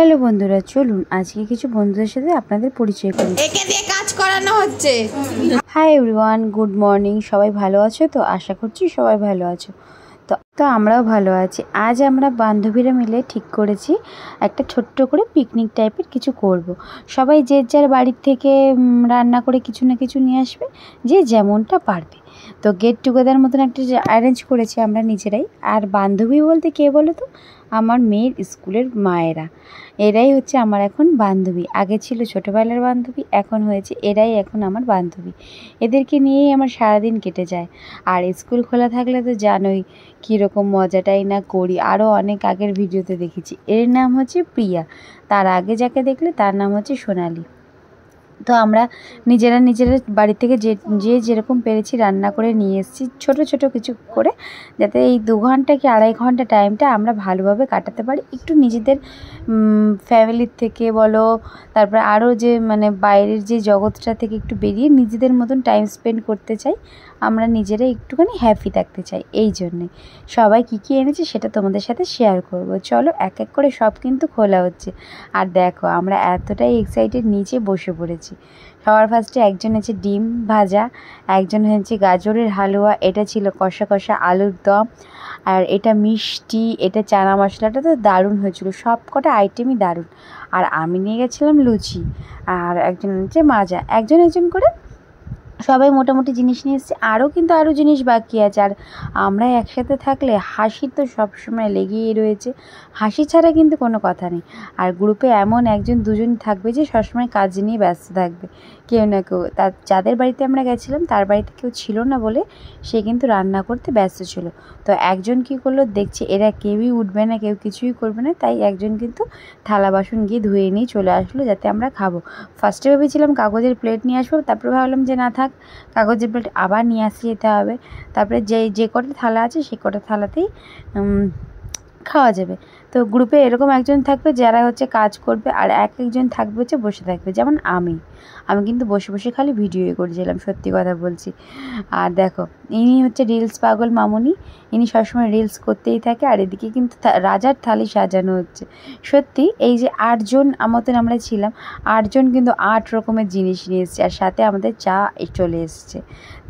Hello বন্ধুরা চলুন আজকে কিছু বন্ধুদের সাথে আপনাদের পরিচয় করি একে দিয়ে কাজ করানো হচ্ছে হাই एवरीवन গুড মর্নিং সবাই ভালো আছো তো আশা করছি সবাই ভালো আছো তো তো আমরাও ভালো আছি আজ আমরা বান্ধবীরা মিলে ঠিক করেছি একটা ছোট্ট করে পিকনিক টাইপের কিছু করব। সবাই যে যার বাড়ির থেকে রান্না করে কিছু না কিছু নিয়ে আসবে যে যেমনটা পারবে তো গেট টুগেদার মতন একটা অ্যারেঞ্জ করেছি আমরা নিজেরাই আর বান্ধবী বলতে কে বলো তো আমার মেয়ের স্কুলের মায়েরা এরাই হচ্ছে আমার এখন বান্ধবী আগে ছিল ছোটোবেলার বান্ধবী এখন হয়েছে এরাই এখন আমার বান্ধবী এদেরকে নিয়েই আমার সারাদিন কেটে যায় আর স্কুল খোলা থাকলে তো জানোই কীরকম মজাটাই না করি আরও অনেক আগের ভিডিওতে দেখেছি এর নাম হচ্ছে প্রিয়া তার আগে যাকে দেখলে তার নাম হচ্ছে সোনালি তো আমরা নিজেরা নিজেরা বাড়ি থেকে যে যে যেরকম পেরেছি রান্না করে নিয়ে এসেছি ছোটো ছোটো কিছু করে যাতে এই দু ঘন্টা কি আড়াই ঘন্টা টাইমটা আমরা ভালোভাবে কাটাতে পারি একটু নিজেদের ফ্যামিলির থেকে বলো তারপরে আরও যে মানে বাইরের যে জগৎটা থেকে একটু বেরিয়ে নিজেদের মতন টাইম স্পেন্ড করতে চাই আমরা নিজেরা একটুখানি হ্যাপি থাকতে চাই এই জন্যে সবাই কি কি এনেছে সেটা তোমাদের সাথে শেয়ার করব চলো এক এক করে সব কিন্তু খোলা হচ্ছে আর দেখো আমরা এতটাই এক্সাইটেড নিচে বসে পড়েছি নিয়েছি সবার ফার্স্টে একজন হয়েছে ডিম ভাজা একজন হয়েছে গাজরের হালুয়া এটা ছিল কষা কষা আলুর দম আর এটা মিষ্টি এটা চানা মশলাটা তো দারুণ হয়েছিল সব কটা আইটেমই দারুণ আর আমি নিয়ে গেছিলাম লুচি আর একজন হচ্ছে মাজা একজন একজন করে সবাই মোটামুটি জিনিস নিয়ে এসছে আরও কিন্তু আরও জিনিস বাকি আছে আর আমরা একসাথে থাকলে হাসি তো সবসময় লেগেই রয়েছে হাসি ছাড়া কিন্তু কোনো কথা নেই আর গ্রুপে এমন একজন দুজন থাকবে যে সবসময় কাজ নিয়ে ব্যস্ত থাকবে কেউ না কেউ তার যাদের বাড়িতে আমরা গেছিলাম তার বাড়িতে কেউ ছিল না বলে সে কিন্তু রান্না করতে ব্যস্ত ছিল তো একজন কি করলো দেখছে এরা কেউই উঠবে না কেউ কিছুই করবে না তাই একজন কিন্তু থালা বাসন গিয়ে ধুয়ে নিয়ে চলে আসলো যাতে আমরা খাবো ফার্স্টে ভেবেছিলাম কাগজের প্লেট নিয়ে আসবো তারপরে ভাবলাম যে না থাক কাগজের প্লেট আবার নিয়ে আসিয়ে যেতে হবে তারপরে যে যে কটা থালা আছে সে কটা থালাতেই খাওয়া যাবে তো গ্রুপে এরকম একজন থাকবে যারা হচ্ছে কাজ করবে আর এক একজন থাকবে হচ্ছে বসে থাকবে যেমন আমি আমি কিন্তু বসে বসে খালি ভিডিও করেছিলাম সত্যি কথা বলছি আর দেখো ইনি হচ্ছে রিলস পাগল মামুনি ইনি সবসময় রিলস করতেই থাকে আর এদিকে কিন্তু রাজার থালি সাজানো হচ্ছে সত্যি এই যে আটজন মতন আমরা ছিলাম আটজন কিন্তু আট রকমের জিনিস নিয়ে এসেছে আর সাথে আমাদের চা চলে এসছে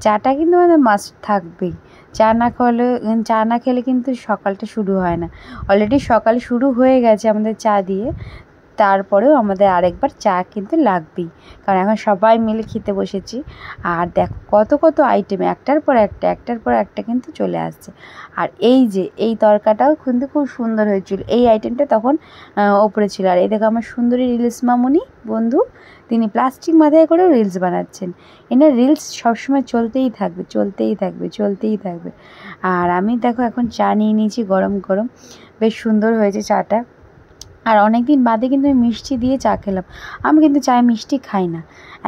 চাটা কিন্তু আমাদের মাস্ট থাকবেই চা না খেলে চা না খেলে কিন্তু সকালটা শুরু হয় না অলরেডি সকাল শুরু হয়ে গেছে আমাদের চা দিয়ে তারপরেও আমাদের আরেকবার চা কিন্তু লাগবেই কারণ এখন সবাই মিলে খেতে বসেছি আর দেখ কত কত আইটেম একটার পর একটা একটার পর একটা কিন্তু চলে আসছে আর এই যে এই তরকাটাও কিন্তু খুব সুন্দর হয়েছিল এই আইটেমটা তখন ওপরে ছিল আর এই দেখো আমার সুন্দরী রিলস মামনি বন্ধু তিনি প্লাস্টিক মাথায় করেও রিলস বানাচ্ছেন এনার রিলস সবসময় চলতেই থাকবে চলতেই থাকবে চলতেই থাকবে আর আমি দেখো এখন চা নিয়ে নিয়েছি গরম গরম বেশ সুন্দর হয়েছে চাটা আর অনেক দিন বাদে কিন্তু আমি মিষ্টি দিয়ে চা খেলাম আমি কিন্তু চায়ে মিষ্টি খাই না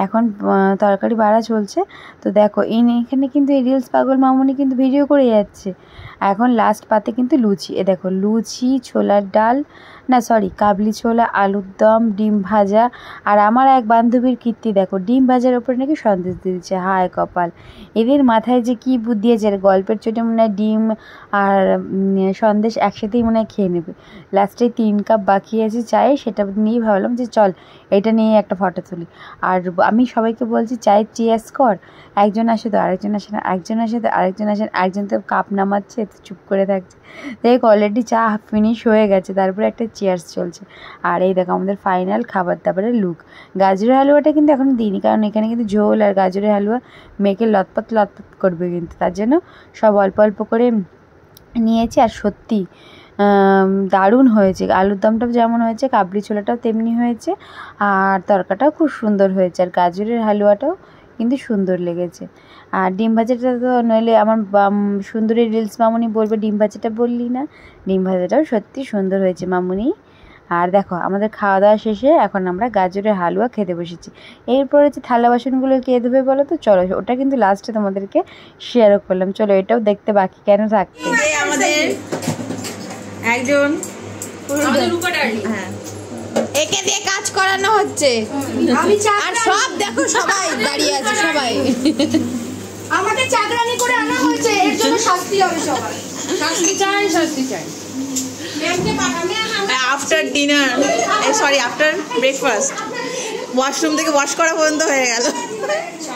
এখন তরকারি বাড়া চলছে তো দেখো এই এখানে কিন্তু এই রিলস পাগল মামনি কিন্তু ভিডিও করে যাচ্ছে এখন লাস্ট পাতে কিন্তু লুচি এ দেখো লুচি ছোলার ডাল না সরি কাবলি ছোলা আলুর দম ডিম ভাজা আর আমার এক বান্ধবীর কীর্তি দেখো ডিম ভাজার ওপরে নাকি সন্দেশ দিচ্ছে হায় কপাল এদের মাথায় যে কী বুদ্ধি আছে গল্পের চোটে মনে হয় ডিম আর সন্দেশ একসাথেই মনে হয় খেয়ে নেবে লাস্টে তিন কাপ বাকি আছে চায়ে সেটা নিয়ে ভাবলাম যে চল এটা নিয়ে একটা ফটো তুলি আর আমি সবাইকে বলছি চায়ের চিয়াস কর একজন আসে তো আরেকজন আসে না একজন আসে তো আরেকজন আসে না একজন তো কাপ নামাচ্ছে তো চুপ করে থাকছে দেখ অলরেডি চা ফিনিশ হয়ে গেছে তারপরে একটা চেয়ার্স চলছে আর এই দেখো আমাদের ফাইনাল খাবার দাবারের লুক গাজরের হালুয়াটা কিন্তু এখন দিইনি কারণ এখানে কিন্তু ঝোল আর গাজরের হালুয়া মেয়েকে লতপত লতপত করবে কিন্তু তার জন্য সব অল্প অল্প করে নিয়েছি আর সত্যি দারুণ হয়েছে আলুর দমটাও যেমন হয়েছে কাবলি ছোলাটাও তেমনি হয়েছে আর তরকাটাও খুব সুন্দর হয়েছে আর গাজরের হালুয়াটাও কিন্তু সুন্দর লেগেছে আর ডিম ভাজাটা তো নইলে আমার সুন্দরী রিলস মামুনি বলবে ডিম ভাজাটা বললি না ডিম ভাজাটাও সত্যি সুন্দর হয়েছে মামুনি আর দেখো আমাদের খাওয়া দাওয়া শেষে এখন আমরা গাজরের হালুয়া খেতে বসেছি এরপরে যে থালা বাসনগুলো কে দেবে বলো তো চলো ওটা কিন্তু লাস্টে তোমাদেরকে শেয়ারও করলাম চলো এটাও দেখতে বাকি কেন থাকতে একজন হ্যাঁ একে দিয়ে কাজ করানো হচ্ছে আমি আর সব দেখো সবাই দাঁড়িয়ে আছে সবাই আমাকে চাকরানি করে আনা হয়েছে এর জন্য শাস্তি হবে সবার শাস্তি চাই শাস্তি চাই after dinner sorry after breakfast washroom থেকে ওয়াশ করা পর্যন্ত হয়ে গেল